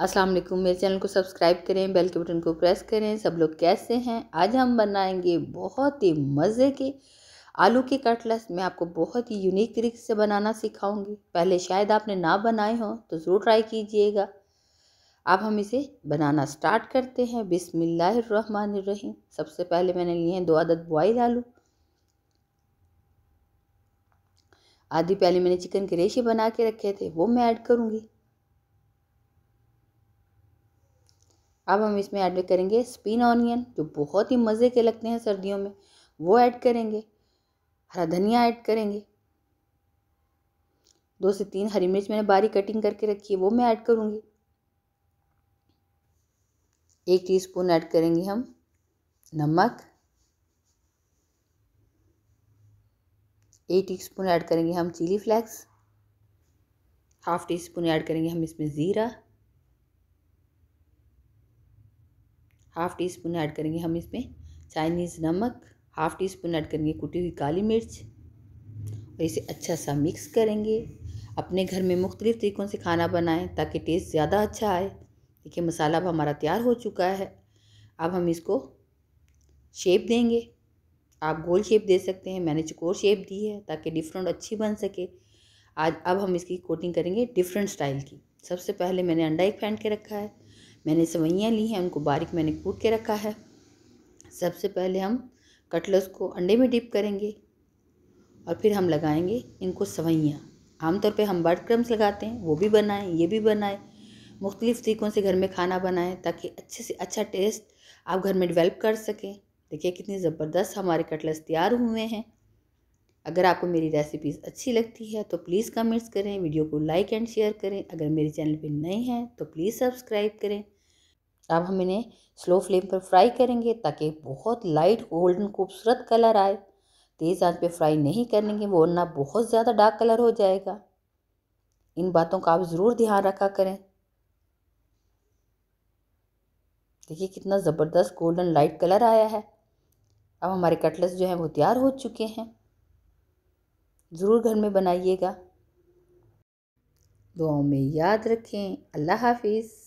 अस्सलाम वालेकुम मेरे चैनल को सब्सक्राइब करें बेल के बटन को प्रेस करें सब लोग कैसे हैं आज हम बनाएंगे बहुत ही मज़े के आलू के कटलेस मैं आपको बहुत ही यूनिक तरीके से बनाना सिखाऊंगी पहले शायद आपने ना बनाए हों तो ज़रूर ट्राई कीजिएगा अब हम इसे बनाना स्टार्ट करते हैं बिसमीम सबसे पहले मैंने लिए हैं दो आदद बॉयल आलू आधी पहले मैंने चिकन के रेशे बना के रखे थे वो मैं ऐड करूँगी अब हम इसमें ऐड करेंगे स्पिन ऑनियन जो बहुत ही मज़े के लगते हैं सर्दियों में वो ऐड करेंगे हरा धनिया ऐड करेंगे दो से तीन हरी मिर्च मैंने बारीक कटिंग करके रखी है वो मैं ऐड करूँगी एक टीस्पून ऐड करेंगे हम नमक एक टीस्पून ऐड करेंगे हम chilli flakes half teaspoon add करेंगे हम इसमें ज़ीरा हाफ़ टी स्पून ऐड करेंगे हम इसमें चाइनीज़ नमक हाफ़ टी स्पून ऐड करेंगे कुटी हुई काली मिर्च और इसे अच्छा सा मिक्स करेंगे अपने घर में मुख्तलिफ़ तरीक़ों से खाना बनाएं ताकि टेस्ट ज़्यादा अच्छा आए देखिए मसाला अब हमारा तैयार हो चुका है अब हम इसको शेप देंगे आप गोल शेप दे सकते हैं मैंने चकोर शेप दी है ताकि डिफरेंट अच्छी बन सके आज अब हम इसकी कोटिंग करेंगे डिफरेंट स्टाइल की सबसे पहले मैंने अंडा एक फैंट के रखा है मैंने सवैयाँ ली हैं उनको बारीक मैंने कूट के रखा है सबसे पहले हम कटलस को अंडे में डिप करेंगे और फिर हम लगाएंगे इनको सवैयाँ आमतौर पे हम बर्ड क्रम्स लगाते हैं वो भी बनाएं ये भी बनाएं मुख्तलिफ़ तरीक़ों से घर में खाना बनाएं ताकि अच्छे से अच्छा टेस्ट आप घर में डिवेल्प कर सकें देखिए कितनी ज़बरदस्त हमारे कटलस तैयार हुए हैं अगर आपको मेरी रेसिपीज़ अच्छी लगती है तो प्लीज़ कमेंट्स करें वीडियो को लाइक एंड शेयर करें अगर मेरे चैनल पर नए हैं तो प्लीज़ सब्सक्राइब करें अब हम इन्हें स्लो फ्लेम पर फ्राई करेंगे ताकि बहुत लाइट गोल्डन खूबसूरत कलर आए तेज़ आंच पे फ्राई नहीं करेंगे वरना बहुत ज़्यादा डार्क कलर हो जाएगा इन बातों का आप ज़रूर ध्यान रखा करें देखिए कितना ज़बरदस्त गोल्डन लाइट कलर आया है अब हमारे कटलेट्स जो हैं वो तैयार हो चुके हैं ज़रूर घर में बनाइएगा दुआओं में याद रखें अल्लाह हाफिज़